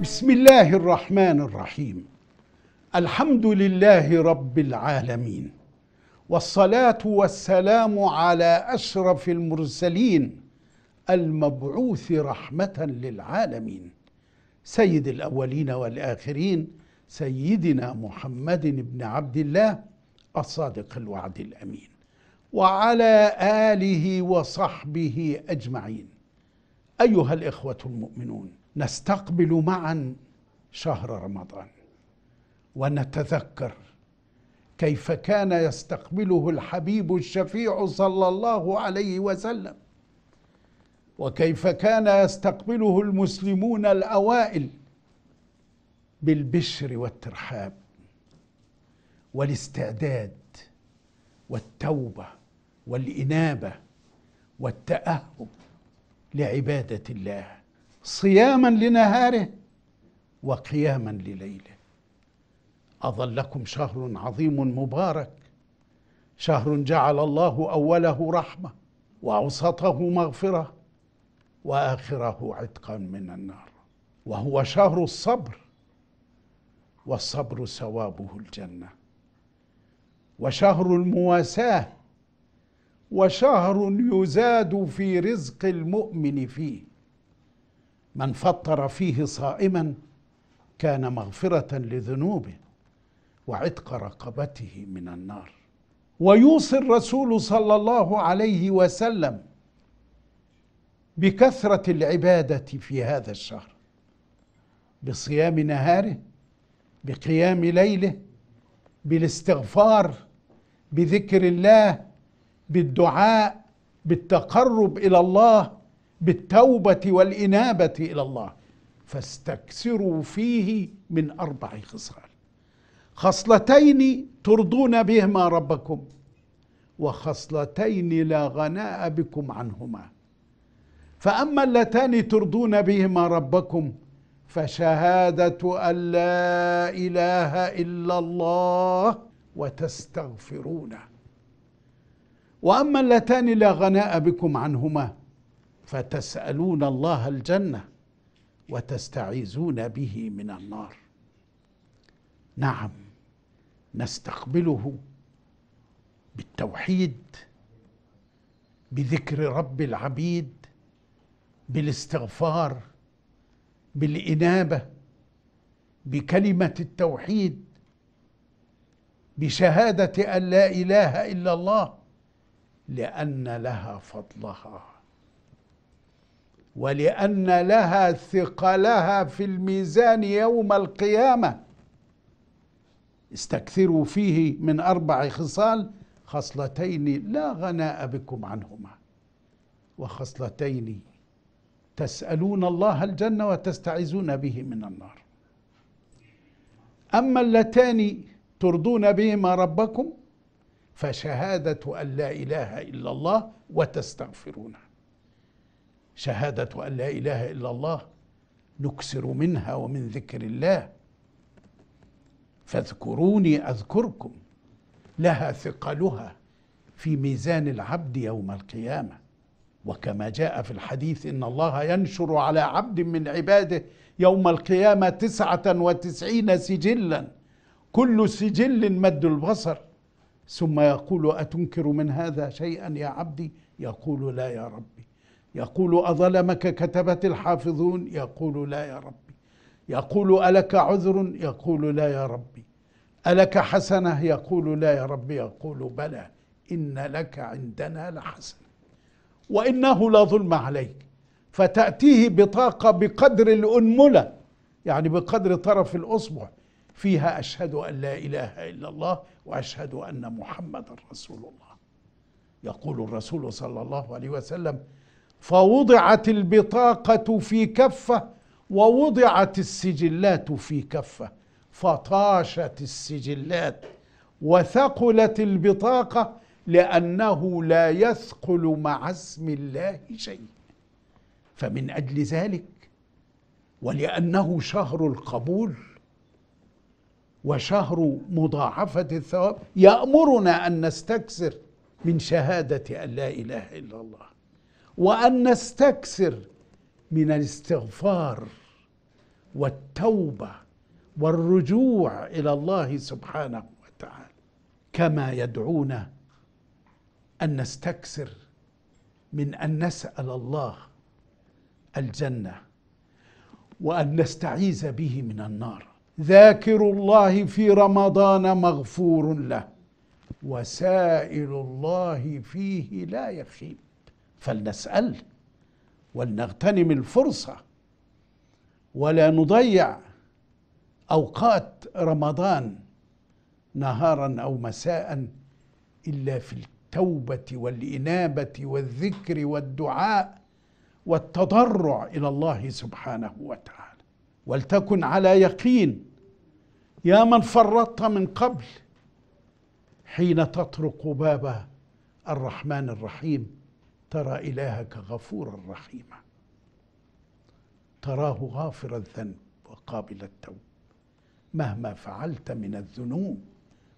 بسم الله الرحمن الرحيم الحمد لله رب العالمين والصلاه والسلام على اشرف المرسلين المبعوث رحمه للعالمين سيد الاولين والاخرين سيدنا محمد بن عبد الله الصادق الوعد الامين وعلى اله وصحبه اجمعين ايها الاخوه المؤمنون نستقبل معا شهر رمضان ونتذكر كيف كان يستقبله الحبيب الشفيع صلى الله عليه وسلم وكيف كان يستقبله المسلمون الاوائل بالبشر والترحاب والاستعداد والتوبه والانابه والتاهب لعباده الله صياما لنهاره وقياما لليله اظلكم شهر عظيم مبارك شهر جعل الله اوله رحمه واوسطه مغفره واخره عتقا من النار وهو شهر الصبر والصبر ثوابه الجنه وشهر المواساه وشهر يزاد في رزق المؤمن فيه من فطر فيه صائما كان مغفره لذنوبه وعتق رقبته من النار ويوصي الرسول صلى الله عليه وسلم بكثره العباده في هذا الشهر بصيام نهاره بقيام ليله بالاستغفار بذكر الله بالدعاء بالتقرب الى الله بالتوبه والانابه الى الله فاستكثروا فيه من اربع خصال خصلتين ترضون بهما ربكم وخصلتين لا غناء بكم عنهما فاما اللتان ترضون بهما ربكم فشهاده ان لا اله الا الله وتستغفرونه واما اللتان لا غناء بكم عنهما فتسألون الله الجنة وتستعيذون به من النار نعم نستقبله بالتوحيد بذكر رب العبيد بالاستغفار بالإنابة بكلمة التوحيد بشهادة أن لا إله إلا الله لأن لها فضلها ولأن لها ثقلها في الميزان يوم القيامة استكثروا فيه من أربع خصال خصلتين لا غناء بكم عنهما وخصلتين تسألون الله الجنة وتستعيذون به من النار أما اللتان ترضون بهما ربكم فشهادة أن لا إله إلا الله وتستغفرونه شهادة أن لا إله إلا الله نكسر منها ومن ذكر الله فاذكروني أذكركم لها ثقلها في ميزان العبد يوم القيامة وكما جاء في الحديث إن الله ينشر على عبد من عباده يوم القيامة تسعة وتسعين سجلا كل سجل مد البصر ثم يقول أتنكر من هذا شيئا يا عبدي يقول لا يا ربي يقول أظلمك كتبت الحافظون يقول لا يا ربي يقول ألك عذر يقول لا يا ربي ألك حسنة يقول لا يا ربي يقول بلى إن لك عندنا لحسنة وإنه لا ظلم عليك فتأتيه بطاقة بقدر الأنملة يعني بقدر طرف الأصبع فيها أشهد أن لا إله إلا الله وأشهد أن محمدا رسول الله يقول الرسول صلى الله عليه وسلم فوضعت البطاقة في كفة ووضعت السجلات في كفة فطاشت السجلات وثقلت البطاقة لأنه لا يثقل مع اسم الله شيء فمن أجل ذلك ولأنه شهر القبول وشهر مضاعفة الثواب يأمرنا أن نستكثر من شهادة أن لا إله إلا الله وأن نستكثر من الاستغفار والتوبة والرجوع إلى الله سبحانه وتعالى كما يدعونا أن نستكثر من أن نسأل الله الجنة وأن نستعيذ به من النار ذاكر الله في رمضان مغفور له وسائل الله فيه لا يخيب فلنسأل ولنغتنم الفرصة ولا نضيع أوقات رمضان نهارا أو مساء إلا في التوبة والإنابة والذكر والدعاء والتضرع إلى الله سبحانه وتعالى ولتكن على يقين يا من فرطت من قبل حين تطرق باب الرحمن الرحيم ترى إلهك غفورا رحيما تراه غافر الذنب وقابل التوب مهما فعلت من الذنوب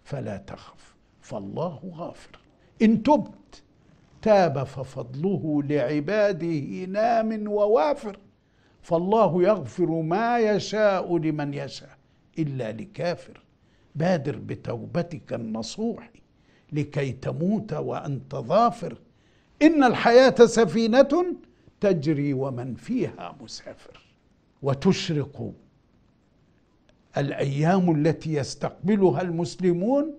فلا تخف فالله غافر إن تبت تاب ففضله لعباده نام ووافر فالله يغفر ما يشاء لمن يشاء إلا لكافر بادر بتوبتك النصوح لكي تموت وأنت ظافر إن الحياة سفينة تجري ومن فيها مسافر وتشرق الأيام التي يستقبلها المسلمون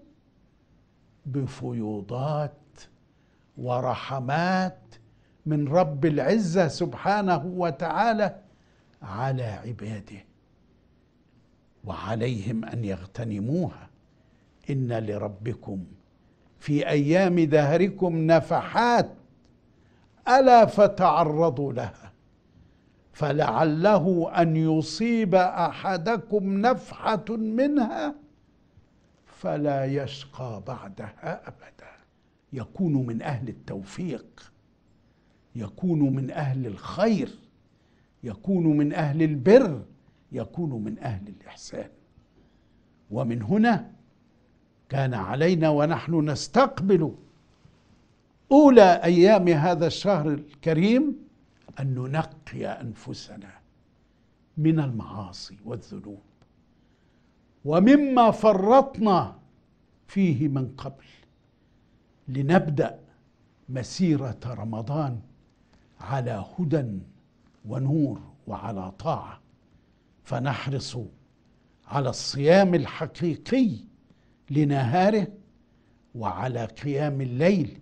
بفيوضات ورحمات من رب العزة سبحانه وتعالى على عباده وعليهم أن يغتنموها إن لربكم في أيام دهركم نفحات ألا فتعرضوا لها فلعله أن يصيب أحدكم نفحة منها فلا يشقى بعدها أبدا يكون من أهل التوفيق يكون من أهل الخير يكون من أهل البر يكون من أهل الإحسان ومن هنا كان علينا ونحن نستقبل أولى أيام هذا الشهر الكريم أن ننقي أنفسنا من المعاصي والذنوب ومما فرطنا فيه من قبل لنبدأ مسيرة رمضان على هدى ونور وعلى طاعة فنحرص على الصيام الحقيقي لنهاره وعلى قيام الليل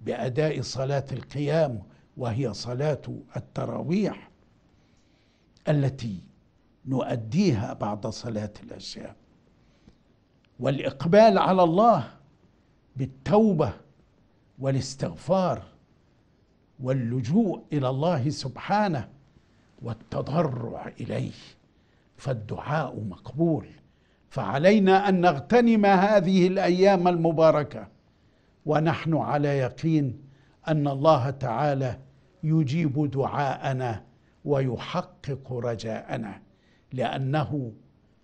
باداء صلاه القيام وهي صلاه التراويح التي نؤديها بعد صلاه العشاء والاقبال على الله بالتوبه والاستغفار واللجوء الى الله سبحانه والتضرع اليه فالدعاء مقبول فعلينا ان نغتنم هذه الايام المباركه ونحن على يقين ان الله تعالى يجيب دعاءنا ويحقق رجاءنا لانه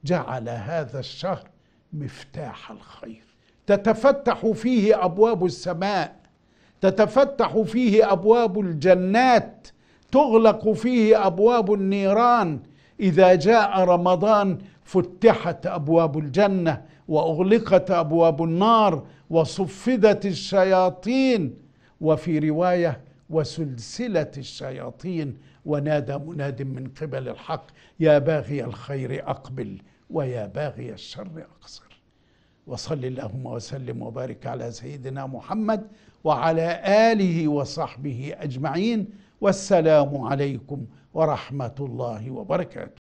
جعل هذا الشهر مفتاح الخير تتفتح فيه ابواب السماء تتفتح فيه ابواب الجنات تغلق فيه ابواب النيران اذا جاء رمضان فتحت ابواب الجنه واغلقت ابواب النار وصفدت الشياطين وفي روايه وسلسله الشياطين ونادى مناد من قبل الحق يا باغي الخير اقبل ويا باغي الشر اقصر وصل اللهم وسلم وبارك على سيدنا محمد وعلى اله وصحبه اجمعين والسلام عليكم ورحمه الله وبركاته